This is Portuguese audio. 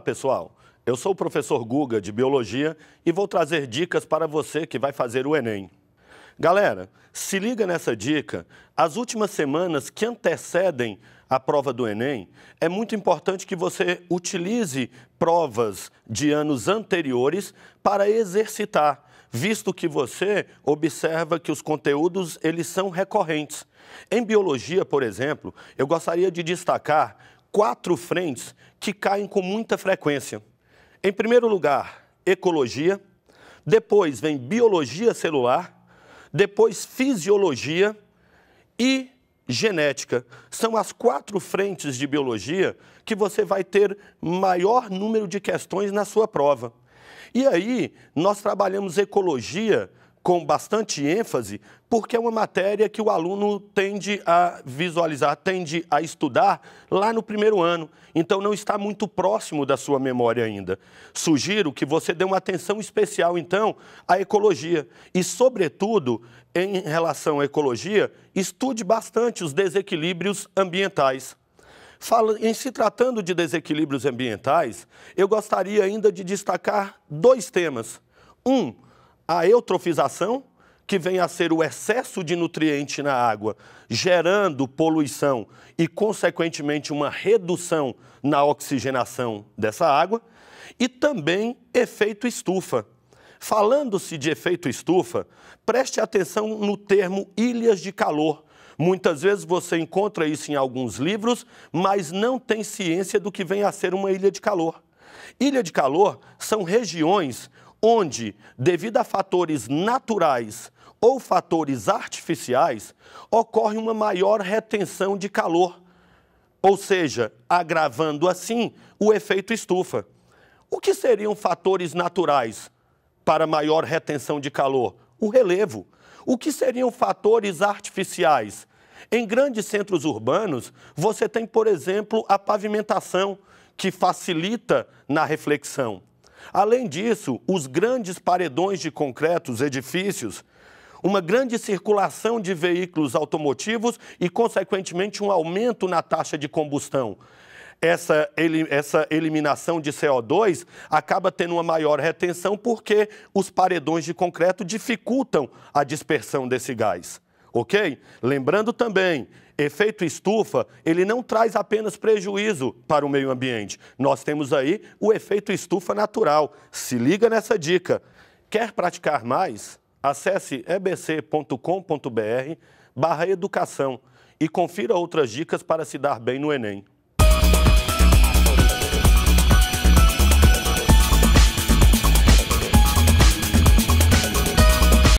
Olá, pessoal. Eu sou o professor Guga de Biologia e vou trazer dicas para você que vai fazer o Enem. Galera, se liga nessa dica. As últimas semanas que antecedem a prova do Enem, é muito importante que você utilize provas de anos anteriores para exercitar, visto que você observa que os conteúdos eles são recorrentes. Em biologia, por exemplo, eu gostaria de destacar quatro frentes que caem com muita frequência. Em primeiro lugar, ecologia, depois vem biologia celular, depois fisiologia e genética. São as quatro frentes de biologia que você vai ter maior número de questões na sua prova. E aí, nós trabalhamos ecologia com bastante ênfase, porque é uma matéria que o aluno tende a visualizar, tende a estudar lá no primeiro ano. Então não está muito próximo da sua memória ainda. Sugiro que você dê uma atenção especial então à ecologia e, sobretudo, em relação à ecologia, estude bastante os desequilíbrios ambientais. Fala, em se tratando de desequilíbrios ambientais, eu gostaria ainda de destacar dois temas. Um, a eutrofização, que vem a ser o excesso de nutriente na água, gerando poluição e, consequentemente, uma redução na oxigenação dessa água, e também efeito estufa. Falando-se de efeito estufa, preste atenção no termo ilhas de calor. Muitas vezes você encontra isso em alguns livros, mas não tem ciência do que vem a ser uma ilha de calor. Ilha de calor são regiões onde, devido a fatores naturais ou fatores artificiais, ocorre uma maior retenção de calor, ou seja, agravando assim o efeito estufa. O que seriam fatores naturais para maior retenção de calor? O relevo. O que seriam fatores artificiais? Em grandes centros urbanos, você tem, por exemplo, a pavimentação, que facilita na reflexão. Além disso, os grandes paredões de concreto, os edifícios, uma grande circulação de veículos automotivos e, consequentemente, um aumento na taxa de combustão. Essa, essa eliminação de CO2 acaba tendo uma maior retenção porque os paredões de concreto dificultam a dispersão desse gás ok? Lembrando também, efeito estufa, ele não traz apenas prejuízo para o meio ambiente. Nós temos aí o efeito estufa natural. Se liga nessa dica. Quer praticar mais? Acesse ebc.com.br barra educação e confira outras dicas para se dar bem no Enem.